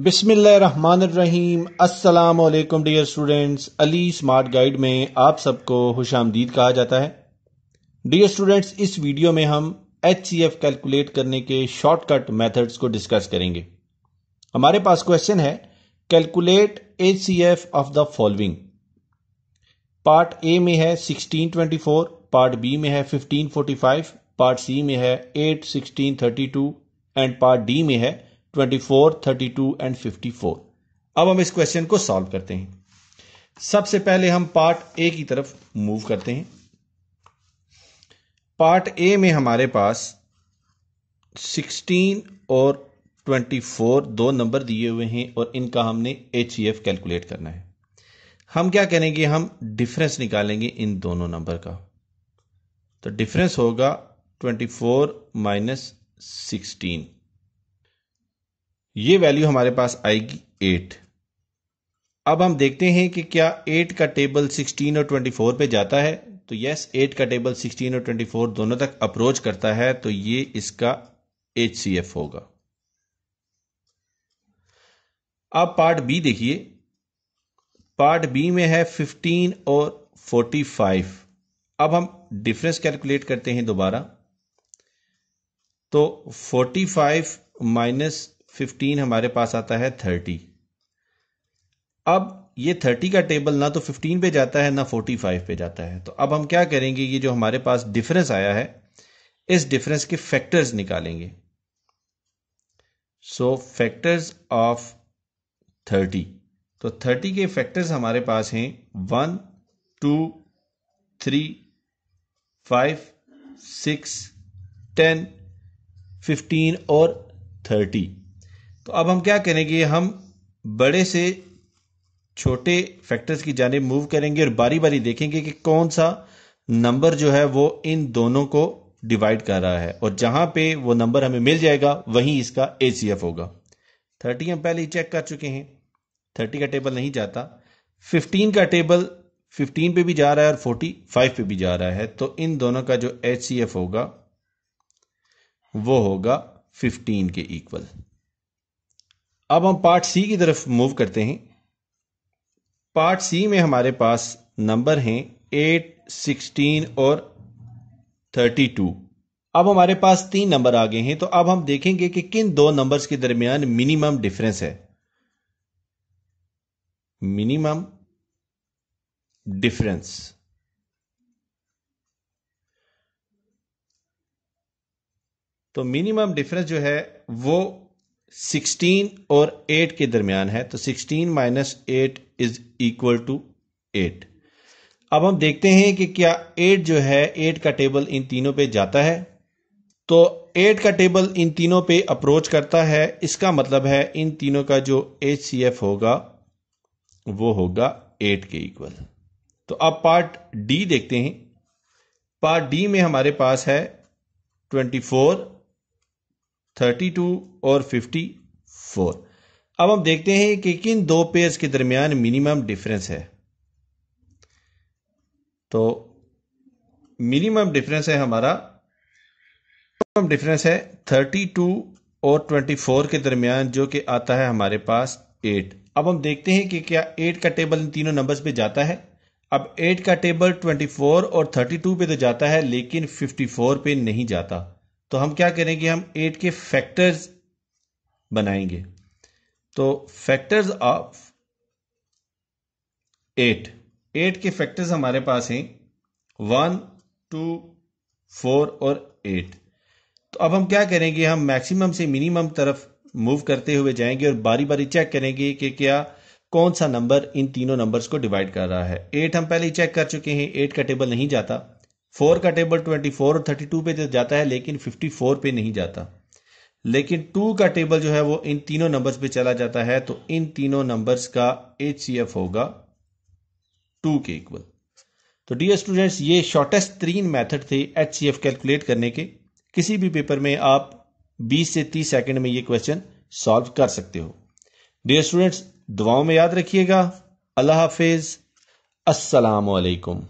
अस्सलाम वालेकुम dear students Ali smart guide में आप सबको खुशामदीद कहा जाता है डियर स्टूडेंट्स इस वीडियो में हम एच सी एफ कैलकुलेट करने के शॉर्टकट मेथड्स को डिस्कस करेंगे हमारे पास क्वेश्चन है calculate H C F of the following part A में है 1624 पार्ट बी में है 1545 पार्ट सी में है thirty two and part D में है 24, 32 एंड 54 अब हम इस क्वेश्चन को सॉल्व करते हैं सबसे पहले हम पार्ट ए की तरफ मूव करते हैं पार्ट ए में हमारे पास 16 और 24 दो नंबर दिए हुए हैं और इनका हमने एच कैलकुलेट e करना है हम क्या करेंगे हम डिफरेंस निकालेंगे इन दोनों नंबर का तो डिफरेंस होगा 24 माइनस सिक्सटीन ये वैल्यू हमारे पास आएगी एट अब हम देखते हैं कि क्या एट का टेबल सिक्सटीन और ट्वेंटी फोर पे जाता है तो यस एट का टेबल सिक्सटीन और ट्वेंटी फोर दोनों तक अप्रोच करता है तो ये इसका एच सी एफ होगा अब पार्ट बी देखिए पार्ट बी में है फिफ्टीन और फोर्टी फाइव अब हम डिफरेंस कैलकुलेट करते हैं दोबारा तो फोर्टी फाइव माइनस फिफ्टीन हमारे पास आता है थर्टी अब ये थर्टी का टेबल ना तो फिफ्टीन पे जाता है ना फोर्टी फाइव पे जाता है तो अब हम क्या करेंगे ये जो हमारे पास डिफरेंस आया है इस डिफरेंस के फैक्टर्स निकालेंगे सो फैक्टर्स ऑफ थर्टी तो थर्टी के फैक्टर्स हमारे पास हैं one two three five six ten fifteen और थर्टी तो अब हम क्या करेंगे हम बड़े से छोटे फैक्टर्स की जानब मूव करेंगे और बारी बारी देखेंगे कि कौन सा नंबर जो है वो इन दोनों को डिवाइड कर रहा है और जहां पे वो नंबर हमें मिल जाएगा वहीं इसका ए होगा थर्टी हम पहले ही चेक कर चुके हैं थर्टी का टेबल नहीं जाता फिफ्टीन का टेबल फिफ्टीन पे भी जा रहा है और फोर्टी फाइव पे भी जा रहा है तो इन दोनों का जो एच सी एफ होगा वो होगा फिफ्टीन के इक्वल अब हम पार्ट सी की तरफ मूव करते हैं पार्ट सी में हमारे पास नंबर हैं एट सिक्सटीन और थर्टी टू अब हमारे पास तीन नंबर आ गए हैं तो अब हम देखेंगे कि किन दो नंबर्स के दरमियान मिनिमम डिफरेंस है मिनिमम डिफरेंस तो मिनिमम डिफरेंस जो है वो सिक्सटीन और एट के दरमियान है तो sixteen minus eight is equal to eight अब हम देखते हैं कि क्या एट जो है एट का टेबल इन तीनों पे जाता है तो एट का टेबल इन तीनों पे अप्रोच करता है इसका मतलब है इन तीनों का जो एच सी एफ होगा वो होगा एट के इक्वल तो अब पार्ट डी देखते हैं पार्ट डी में हमारे पास है ट्वेंटी फोर थर्टी टू और फिफ्टी फोर अब हम देखते हैं कि किन दो पेयर्स के दरमियान मिनिमम डिफरेंस है तो मिनिमम डिफरेंस है हमारा मिनिमम डिफरेंस है थर्टी टू और ट्वेंटी फोर के दरमियान जो कि आता है हमारे पास एट अब हम देखते हैं कि क्या एट का टेबल इन तीनों नंबर्स पे जाता है अब एट का टेबल ट्वेंटी फोर और थर्टी टू पे तो जाता है लेकिन फिफ्टी फोर पे नहीं जाता तो हम क्या करेंगे हम एट के फैक्टर्स बनाएंगे तो फैक्टर्स ऑफ एट एट के फैक्टर्स हमारे पास हैं वन टू फोर और एट तो अब हम क्या करेंगे हम मैक्सिमम से मिनिमम तरफ मूव करते हुए जाएंगे और बारी बारी चेक करेंगे कि क्या कौन सा नंबर इन तीनों नंबर्स को डिवाइड कर रहा है एट हम पहले चेक कर चुके हैं एट का टेबल नहीं जाता फोर का टेबल ट्वेंटी फोर और थर्टी टू पे जाता है लेकिन फिफ्टी फोर पे नहीं जाता लेकिन टू का टेबल जो है वो इन तीनों नंबर्स पे चला जाता है तो इन तीनों नंबर्स का एच सी एफ होगा टू के इक्वल तो डियर स्टूडेंट्स ये शॉर्टेस्ट तीन मेथड थे एच सी एफ कैलकुलेट करने के किसी भी पेपर में आप 20 से 30 सेकंड में ये क्वेश्चन सॉल्व कर सकते हो डियर स्टूडेंट्स दुआओं में याद रखिएगा अल्लाह हाफिज असलकम